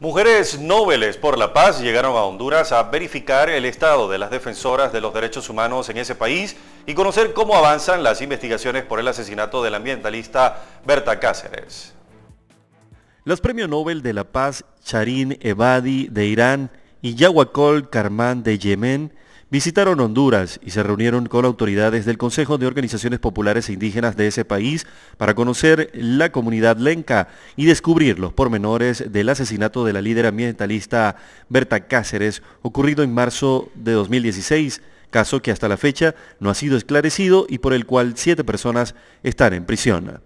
Mujeres Nobeles por la Paz llegaron a Honduras a verificar el estado de las defensoras de los derechos humanos en ese país y conocer cómo avanzan las investigaciones por el asesinato del ambientalista Berta Cáceres. Los premios Nobel de la Paz Charin Ebadi de Irán y Yawakol Karman de Yemen visitaron Honduras y se reunieron con autoridades del Consejo de Organizaciones Populares e Indígenas de ese país para conocer la comunidad lenca y descubrir los pormenores del asesinato de la líder ambientalista Berta Cáceres ocurrido en marzo de 2016 caso que hasta la fecha no ha sido esclarecido y por el cual siete personas están en prisión.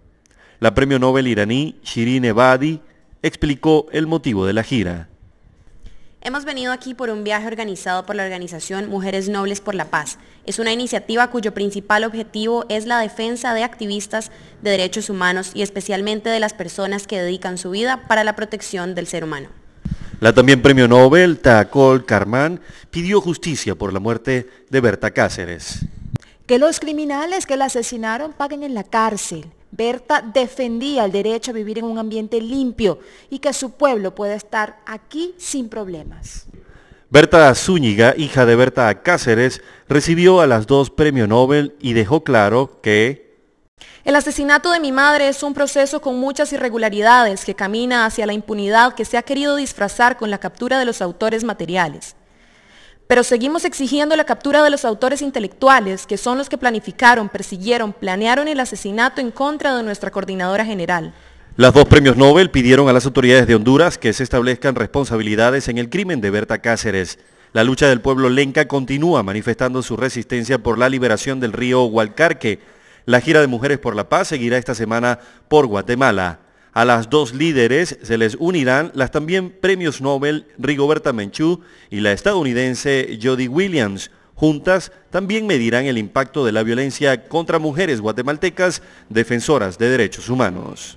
La premio Nobel iraní Shirin Ebadi explicó el motivo de la gira. Hemos venido aquí por un viaje organizado por la organización Mujeres Nobles por la Paz. Es una iniciativa cuyo principal objetivo es la defensa de activistas de derechos humanos y especialmente de las personas que dedican su vida para la protección del ser humano. La también premio Nobel, Tacol Carmán, pidió justicia por la muerte de Berta Cáceres. Que los criminales que la asesinaron paguen en la cárcel Berta defendía el derecho a vivir en un ambiente limpio y que su pueblo pueda estar aquí sin problemas. Berta Zúñiga, hija de Berta Cáceres, recibió a las dos premio Nobel y dejó claro que el asesinato de mi madre es un proceso con muchas irregularidades que camina hacia la impunidad que se ha querido disfrazar con la captura de los autores materiales pero seguimos exigiendo la captura de los autores intelectuales, que son los que planificaron, persiguieron, planearon el asesinato en contra de nuestra coordinadora general. Las dos premios Nobel pidieron a las autoridades de Honduras que se establezcan responsabilidades en el crimen de Berta Cáceres. La lucha del pueblo lenca continúa manifestando su resistencia por la liberación del río Hualcarque. La gira de Mujeres por la Paz seguirá esta semana por Guatemala. A las dos líderes se les unirán las también premios Nobel Rigoberta Menchú y la estadounidense Jody Williams. Juntas también medirán el impacto de la violencia contra mujeres guatemaltecas defensoras de derechos humanos.